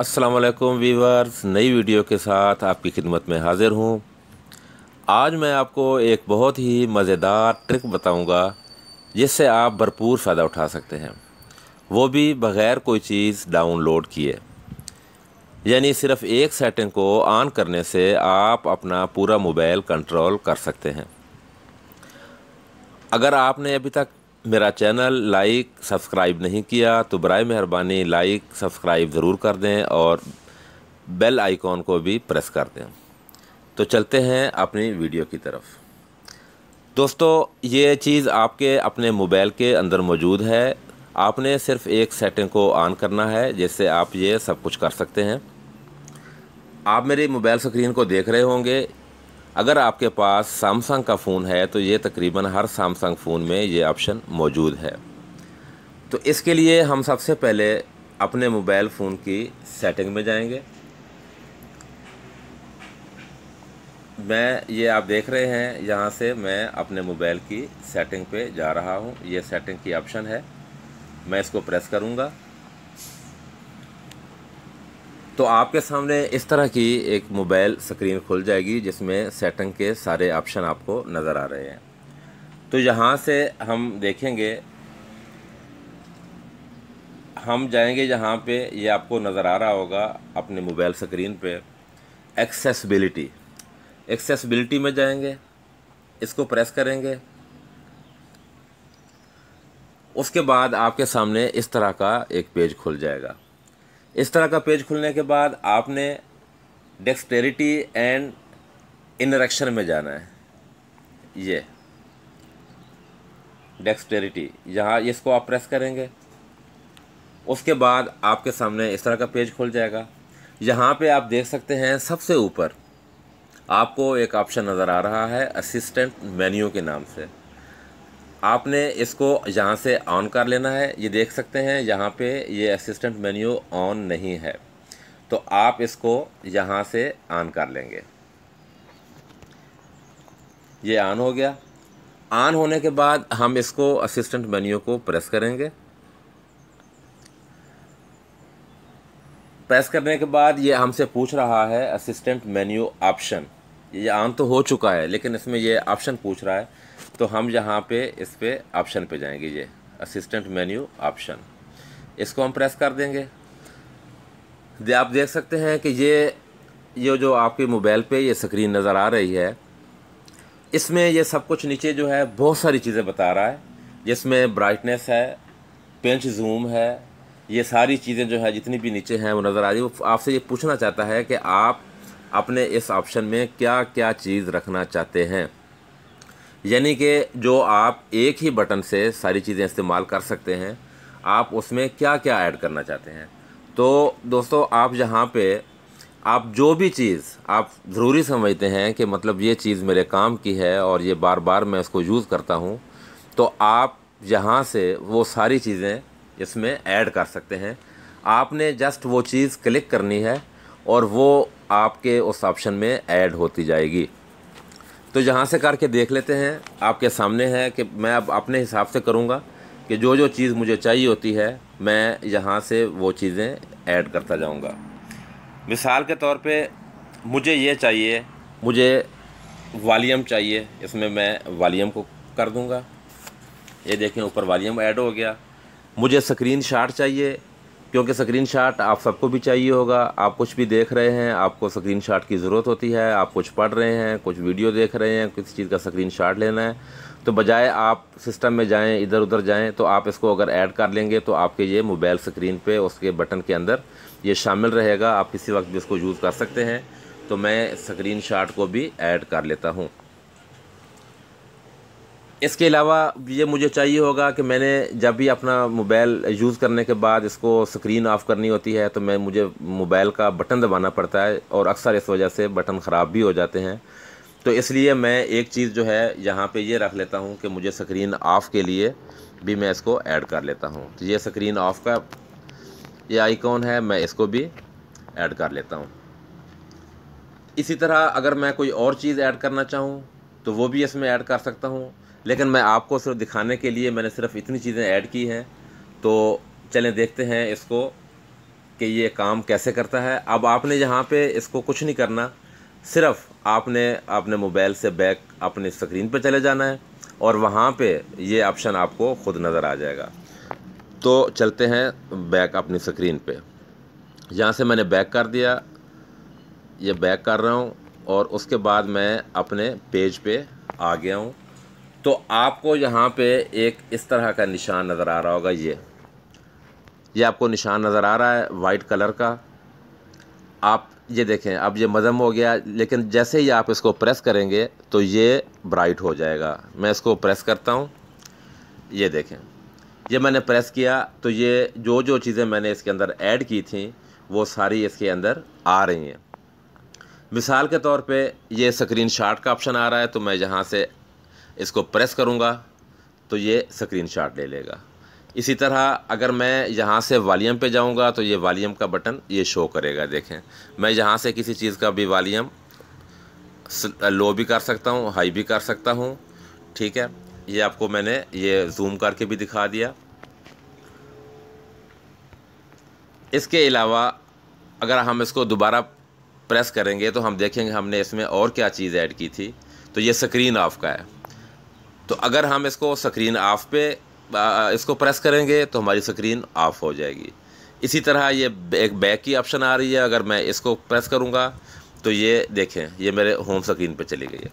अस्सलाम वालेकुम वीवर्स नई वीडियो के साथ आपकी खिदमत में हाज़िर हूँ आज मैं आपको एक बहुत ही मज़ेदार ट्रिक बताऊँगा जिससे आप भरपूर फ़ायदा उठा सकते हैं वो भी बग़ैर कोई चीज़ डाउनलोड किए यानी सिर्फ़ एक सेटिंग को ऑन करने से आप अपना पूरा मोबाइल कंट्रोल कर सकते हैं अगर आपने अभी तक मेरा चैनल लाइक सब्सक्राइब नहीं किया तो बर मेहरबानी लाइक सब्सक्राइब ज़रूर कर दें और बेल आइकॉन को भी प्रेस कर दें तो चलते हैं अपनी वीडियो की तरफ दोस्तों ये चीज़ आपके अपने मोबाइल के अंदर मौजूद है आपने सिर्फ एक सेटिंग को ऑन करना है जिससे आप ये सब कुछ कर सकते हैं आप मेरी मोबाइल स्क्रीन को देख रहे होंगे अगर आपके पास सैमसंग का फ़ोन है तो ये तकरीबन हर सैमसंग फ़ोन में ये ऑप्शन मौजूद है तो इसके लिए हम सबसे पहले अपने मोबाइल फ़ोन की सेटिंग में जाएंगे मैं ये आप देख रहे हैं यहाँ से मैं अपने मोबाइल की सेटिंग पे जा रहा हूँ ये सेटिंग की ऑप्शन है मैं इसको प्रेस करूँगा तो आपके सामने इस तरह की एक मोबाइल स्क्रीन खुल जाएगी जिसमें सेटिंग के सारे ऑप्शन आपको नज़र आ रहे हैं तो यहाँ से हम देखेंगे हम जाएंगे यहाँ पे ये यह आपको नज़र आ रहा होगा अपने मोबाइल स्क्रीन पे एक्सेसबिलिटी एक्सेसबिलिटी में जाएंगे इसको प्रेस करेंगे उसके बाद आपके सामने इस तरह का एक पेज खुल जाएगा इस तरह का पेज खुलने के बाद आपने डेक्सटेरिटी एंड इनरेक्शन में जाना है ये डेक्सटेरिटी यहाँ इसको आप प्रेस करेंगे उसके बाद आपके सामने इस तरह का पेज खुल जाएगा यहाँ पे आप देख सकते हैं सबसे ऊपर आपको एक ऑप्शन नज़र आ रहा है असिस्टेंट मेन्यू के नाम से आपने इसको यहाँ से ऑन कर लेना है ये देख सकते हैं यहाँ पे ये असिस्टेंट मेन्यू ऑन नहीं है तो आप इसको यहाँ से ऑन कर लेंगे ये ऑन हो गया ऑन होने के बाद हम इसको असिस्टेंट मेन्यू को प्रेस करेंगे प्रेस करने के बाद ये हमसे पूछ रहा है असिस्टेंट मेन्यू ऑप्शन ये ऑन तो हो चुका है लेकिन इसमें ये ऑप्शन पूछ रहा है तो हम यहाँ पे इस पर ऑप्शन पे जाएंगे ये असिस्टेंट मेन्यू ऑप्शन इसको हम प्रेस कर देंगे दे आप देख सकते हैं कि ये ये जो आपके मोबाइल पे ये स्क्रीन नज़र आ रही है इसमें ये सब कुछ नीचे जो है बहुत सारी चीज़ें बता रहा है जिसमें ब्राइटनेस है पेंच जूम है ये सारी चीज़ें जो है जितनी भी नीचे हैं वो नज़र आ रही है वो आपसे ये पूछना चाहता है कि आप अपने इस ऑप्शन में क्या क्या चीज़ रखना चाहते हैं यानी कि जो आप एक ही बटन से सारी चीज़ें इस्तेमाल कर सकते हैं आप उसमें क्या क्या ऐड करना चाहते हैं तो दोस्तों आप जहाँ पे आप जो भी चीज़ आप ज़रूरी समझते हैं कि मतलब ये चीज़ मेरे काम की है और ये बार बार मैं इसको यूज़ करता हूँ तो आप यहाँ से वो सारी चीज़ें इसमें ऐड कर सकते हैं आपने जस्ट वो चीज़ क्लिक करनी है और वो आपके उस ऑप्शन में ऐड होती जाएगी तो यहाँ से करके देख लेते हैं आपके सामने है कि मैं अब अपने हिसाब से करूँगा कि जो जो चीज़ मुझे चाहिए होती है मैं यहाँ से वो चीज़ें ऐड करता जाऊँगा मिसाल के तौर पे मुझे ये चाहिए मुझे वालीम चाहिए इसमें मैं वालीम को कर दूँगा ये देखें ऊपर वालीम ऐड हो गया मुझे स्क्रीन शाट चाहिए क्योंकि शाट आप सबको भी चाहिए होगा आप कुछ भी देख रहे हैं आपको शाट की ज़रूरत होती है आप कुछ पढ़ रहे हैं कुछ वीडियो देख रहे हैं किसी चीज़ का स्क्रीनशॉट लेना है तो बजाय आप सिस्टम में जाएं इधर उधर जाएं तो आप इसको अगर ऐड कर लेंगे तो आपके ये मोबाइल स्क्रीन पे उसके बटन के अंदर ये शामिल रहेगा आप किसी वक्त भी इसको यूज़ कर सकते हैं तो मैं स्क्रीन को भी ऐड कर लेता हूँ इसके अलावा ये मुझे चाहिए होगा कि मैंने जब भी अपना मोबाइल यूज़ करने के बाद इसको स्क्रीन ऑफ़ करनी होती है तो मैं मुझे मोबाइल का बटन दबाना पड़ता है और अक्सर इस वजह से बटन ख़राब भी हो जाते हैं तो इसलिए मैं एक चीज़ जो है यहाँ पे ये रख लेता हूँ कि मुझे स्क्रीन ऑफ़ के लिए भी मैं इसको ऐड कर लेता हूँ तो ये स्क्रीन ऑफ़ का ये आइकॉन है मैं इसको भी ऐड कर लेता हूँ इसी तरह अगर मैं कोई और चीज़ ऐड करना चाहूँ तो वो भी इसमें ऐड कर सकता हूँ लेकिन मैं आपको सिर्फ दिखाने के लिए मैंने सिर्फ इतनी चीज़ें ऐड की हैं तो चलें देखते हैं इसको कि ये काम कैसे करता है अब आपने यहाँ पे इसको कुछ नहीं करना सिर्फ आपने अपने मोबाइल से बैक अपने स्क्रीन पर चले जाना है और वहाँ पे ये ऑप्शन आपको ख़ुद नज़र आ जाएगा तो चलते हैं बैक अपनी स्क्रीन पे यहाँ से मैंने बैक कर दिया ये बैक कर रहा हूँ और उसके बाद मैं अपने पेज पे आ गया हूँ तो आपको यहाँ पे एक इस तरह का निशान नज़र आ रहा होगा ये ये आपको निशान नज़र आ रहा है वाइट कलर का आप ये देखें अब ये मदम हो गया लेकिन जैसे ही आप इसको प्रेस करेंगे तो ये ब्राइट हो जाएगा मैं इसको प्रेस करता हूँ ये देखें ये मैंने प्रेस किया तो ये जो जो चीज़ें मैंने इसके अंदर ऐड की थी वो सारी इसके अंदर आ रही हैं मिसाल के तौर पे ये स्क्रीन शॉट का ऑप्शन आ रहा है तो मैं यहाँ से इसको प्रेस करूँगा तो ये स्क्रीन ले लेगा इसी तरह अगर मैं यहाँ से वालीम पे जाऊँगा तो ये वालीम का बटन ये शो करेगा देखें मैं यहाँ से किसी चीज़ का भी वालीम लो भी कर सकता हूँ हाई भी कर सकता हूँ ठीक है ये आपको मैंने ये जूम करके भी दिखा दिया इसके अलावा अगर हम इसको दोबारा प्रेस करेंगे तो हम देखेंगे हमने इसमें और क्या चीज़ ऐड की थी तो ये स्क्रीन ऑफ का है तो अगर हम इसको स्क्रीन ऑफ पे इसको प्रेस करेंगे तो हमारी स्क्रीन ऑफ हो जाएगी इसी तरह ये एक बैक की ऑप्शन आ रही है अगर मैं इसको प्रेस करूँगा तो ये देखें ये मेरे होम स्क्रीन पे चली गई है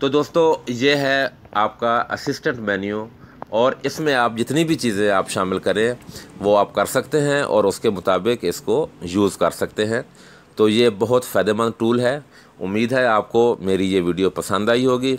तो दोस्तों ये है आपका असिस्टेंट मेन्यू और इसमें आप जितनी भी चीज़ें आप शामिल करें वो आप कर सकते हैं और उसके मुताबिक इसको यूज़ कर सकते हैं तो ये बहुत फ़ायदेमंद टूल है उम्मीद है आपको मेरी ये वीडियो पसंद आई होगी